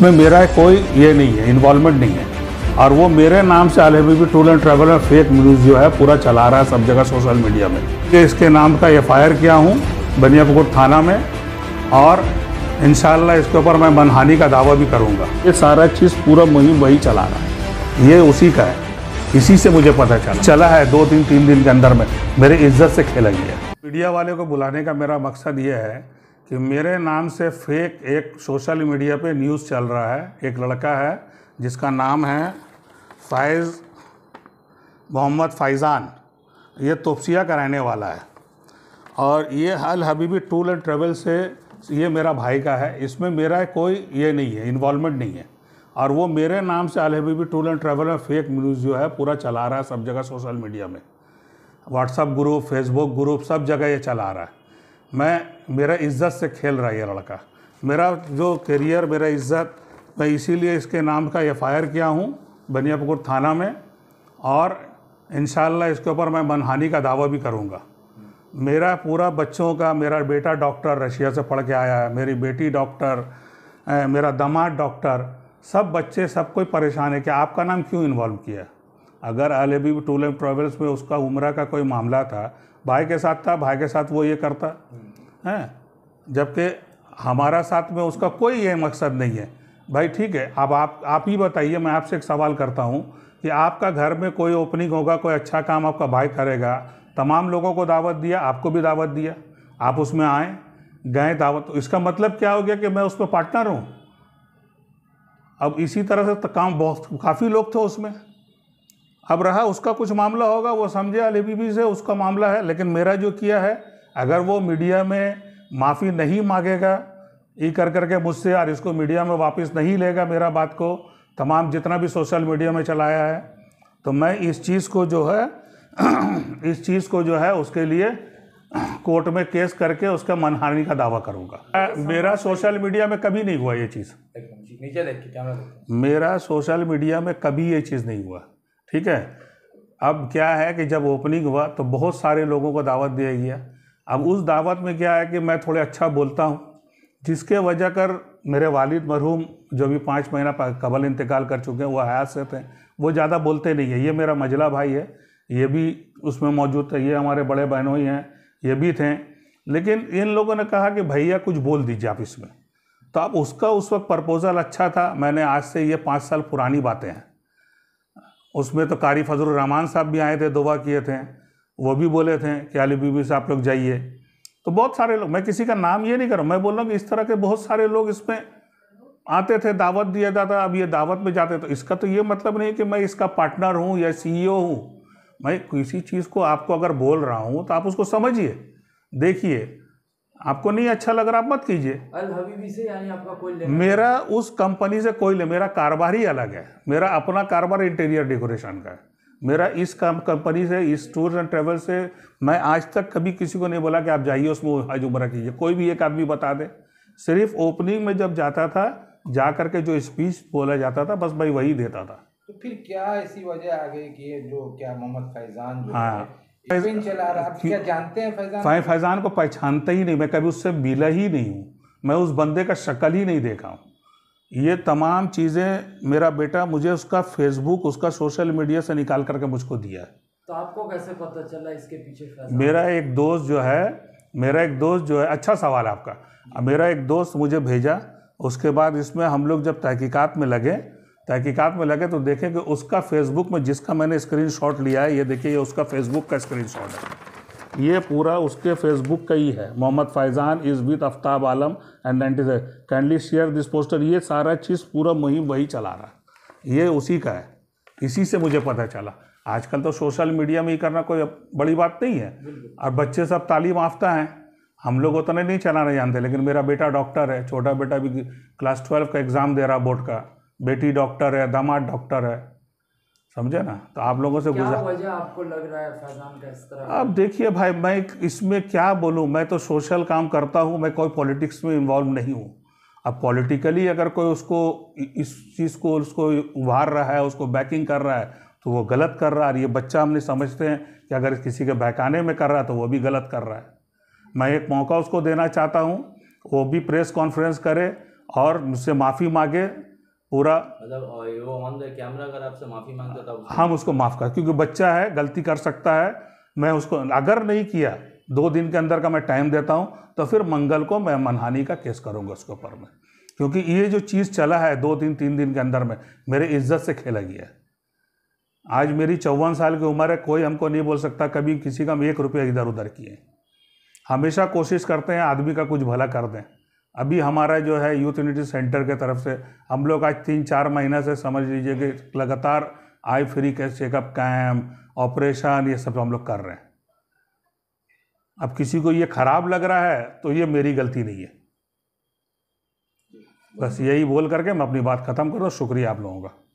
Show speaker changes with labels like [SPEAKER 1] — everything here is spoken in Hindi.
[SPEAKER 1] इसमें मेरा कोई ये नहीं है इन्वॉल्वमेंट नहीं है और वो मेरे नाम से आल भी टूर एंड ट्रेवल में फेक न्यूज़ जो है पूरा चला रहा है सब जगह सोशल मीडिया में इसके नाम का एफ आई किया हूँ बनियापुर थाना में और इन इसके ऊपर मैं मनहानी का दावा भी करूँगा ये सारा चीज़ पूरा मुहिम वही चला रहा है ये उसी का है इसी से मुझे पता चला चला है दो तीन तीन दिन के अंदर में मेरे इज्जत से खेला गया मीडिया वाले को बुलाने का मेरा मकसद ये है कि मेरे नाम से फेक एक सोशल मीडिया पे न्यूज़ चल रहा है एक लड़का है जिसका नाम है फैज़ मोहम्मद फैज़ान ये तोपसिया का रहने वाला है और ये अल हबीबी टूल एंड ट्रेवल से ये मेरा भाई का है इसमें मेरा कोई ये नहीं है इन्वॉलमेंट नहीं है और वो मेरे नाम से अल हबीबी टूल एंड ट्रेवल में फेक न्यूज़ जो है पूरा चला रहा है सब जगह सोशल मीडिया में व्हाट्सअप ग्रुप फेसबुक ग्रुप सब जगह ये चला रहा है मैं मेरा इज्जत से खेल रहा है ये लड़का मेरा जो करियर मेरा इज्जत मैं इसीलिए इसके नाम का एफ किया हूँ बनियापुर थाना में और इन इसके ऊपर मैं मनहानि का दावा भी करूँगा मेरा पूरा बच्चों का मेरा बेटा डॉक्टर रशिया से पढ़ के आया है मेरी बेटी डॉक्टर मेरा दमाद डॉक्टर सब बच्चे सब कोई परेशान है कि आपका नाम क्यों इन्वॉल्व किया अगर अलेबी टूल एंड ट्रेवल्स में उसका उम्र का कोई मामला था भाई के साथ था भाई के साथ वो ये करता है जबकि हमारा साथ में उसका कोई ये मकसद नहीं है भाई ठीक है अब आप आप ही बताइए मैं आपसे एक सवाल करता हूँ कि आपका घर में कोई ओपनिंग होगा कोई अच्छा काम आपका भाई करेगा तमाम लोगों को दावत दिया आपको भी दावत दिया आप उसमें आए गए दावत तो इसका मतलब क्या हो गया कि मैं उसमें पार्टनर हूँ अब इसी तरह से तो काम बहुत काफ़ी लोग थे उसमें अब रहा उसका कुछ मामला होगा वो समझे अली बीबी से उसका मामला है लेकिन मेरा जो किया है अगर वो मीडिया में माफ़ी नहीं मांगेगा ये कर करके मुझसे यार इसको मीडिया में वापस नहीं लेगा मेरा बात को तमाम जितना भी सोशल मीडिया में चलाया है तो मैं इस चीज़ को जो है इस चीज़ को जो है उसके लिए कोर्ट में केस करके उसका मनहानि का दावा करूंगा मेरा सोशल मीडिया में कभी नहीं हुआ ये चीज़ नीचे देख के मेरा सोशल मीडिया में कभी ये चीज़ नहीं हुआ ठीक है अब क्या है कि जब ओपनिंग हुआ तो बहुत सारे लोगों को दावत दिया गया अब उस दावत में क्या है कि मैं थोड़े अच्छा बोलता हूँ जिसके वजह कर मेरे वालिद मरहूम जो भी पाँच महीना कबल इंतकाल कर चुके हैं वो हयात से थे वो ज़्यादा बोलते नहीं है ये मेरा मजला भाई है ये भी उसमें मौजूद थे ये हमारे बड़े बहनों ही हैं ये भी थे लेकिन इन लोगों ने कहा कि भैया कुछ बोल दीजिए आप इसमें तो अब उसका उस वक्त प्रपोज़ल अच्छा था मैंने आज से ये पाँच साल पुरानी बातें हैं उसमें तो कारी फजल रहमान साहब भी आए थे दुआ किए थे वो भी बोले थे कि अली बीबी से आप लोग जाइए तो बहुत सारे लोग मैं किसी का नाम ये नहीं कर रहा मैं बोल रहा हूँ कि इस तरह के बहुत सारे लोग इसमें आते थे दावत दिया जाता अब ये दावत में जाते तो इसका तो ये मतलब नहीं कि मैं इसका पार्टनर हूँ या सीईओ हूँ मैं किसी चीज़ को आपको अगर बोल रहा हूँ तो आप उसको समझिए देखिए आपको नहीं अच्छा लग रहा आप मत कीजिए मेरा उस कंपनी से कोई ले मेरा कारोबार ही अलग है मेरा अपना कारोबार इंटीरियर डेकोरेशन का है मेरा इस काम कंपनी से इस टूर एंड ट्रेवल से मैं आज तक कभी किसी को नहीं बोला कि आप जाइए उसमें हज उमरा कीजिए कोई भी एक आदमी बता दे सिर्फ ओपनिंग में जब जाता था जा करके जो स्पीच बोला जाता था बस भाई वही देता था तो फिर क्या ऐसी वजह आ गई कि जो क्या मोहम्मद फैजान जो हाँ फैजान फैजान को पहचानते ही नहीं मैं कभी उससे मिला ही नहीं हूँ मैं उस बंदे का शक्ल ही नहीं देखा हूँ ये तमाम चीज़ें मेरा बेटा मुझे उसका फेसबुक उसका सोशल मीडिया से निकाल करके मुझको दिया है तो आपको कैसे पता चला इसके पीछे मेरा एक दोस्त जो है मेरा एक दोस्त जो है अच्छा सवाल आपका मेरा एक दोस्त मुझे भेजा उसके बाद इसमें हम लोग जब तहकीकात में लगे तहकीकात में लगे तो देखें कि उसका फेसबुक में जिसका मैंने स्क्रीनशॉट लिया है ये देखिए ये उसका फेसबुक का स्क्रीनशॉट है ये पूरा उसके फेसबुक का ही है Mohammad Faizan is with Aftab Alam and नाइन्टी कैंडली शेयर दिस पोस्टर ये सारा चीज़ पूरा मुहिम वही चला रहा है ये उसी का है इसी से मुझे पता चला आजकल तो सोशल मीडिया में ही करना कोई बड़ी बात नहीं है और बच्चे सब तालीम याफ्ता हैं हम लोग उतने नहीं चलाना जानते लेकिन मेरा बेटा डॉक्टर है छोटा बेटा भी क्लास ट्वेल्व का एग्ज़ाम दे रहा बोर्ड का बेटी डॉक्टर है दामाद डॉक्टर है समझे ना तो आप लोगों से गुजर आपको लग रहा है फैजान का इस तरह आप देखिए भाई मैं इसमें क्या बोलूँ मैं तो सोशल काम करता हूँ मैं कोई पॉलिटिक्स में इन्वॉल्व नहीं हूँ अब पॉलिटिकली अगर कोई उसको इस चीज़ को उसको उभार रहा है उसको बैकिंग कर रहा है तो वो गलत कर रहा है और ये बच्चा हमने समझते हैं कि अगर किसी के बहकाने में कर रहा है तो वो भी गलत कर रहा है मैं एक मौका उसको देना चाहता हूँ वो भी प्रेस कॉन्फ्रेंस करे और मुझसे माफ़ी मांगे पूरा मतलब वो ऑन द कैमरा अगर आपसे माफ़ी मांगता था तो हम उसको माफ़ कर क्योंकि बच्चा है गलती कर सकता है मैं उसको अगर नहीं किया दो दिन के अंदर का मैं टाइम देता हूँ तो फिर मंगल को मैं मनहानी का केस करूँगा उसके ऊपर में क्योंकि ये जो चीज़ चला है दो दिन तीन दिन के अंदर में मेरे इज्जत से खेला गया है आज मेरी चौवन साल की उम्र है कोई हमको नहीं बोल सकता कभी किसी का हम एक रुपया इधर उधर किए हमेशा कोशिश करते हैं आदमी का कुछ भला कर दें अभी हमारा जो है यूथ यूनिटी सेंटर के तरफ से हम लोग आज तीन चार महीना से समझ लीजिए कि लगातार आई फ्री के चेकअप कैम्प ऑपरेशन ये सब हम लोग कर रहे हैं अब किसी को ये खराब लग रहा है तो ये मेरी गलती नहीं है बस यही बोल करके मैं अपनी बात ख़त्म करूँ शुक्रिया आप लोगों का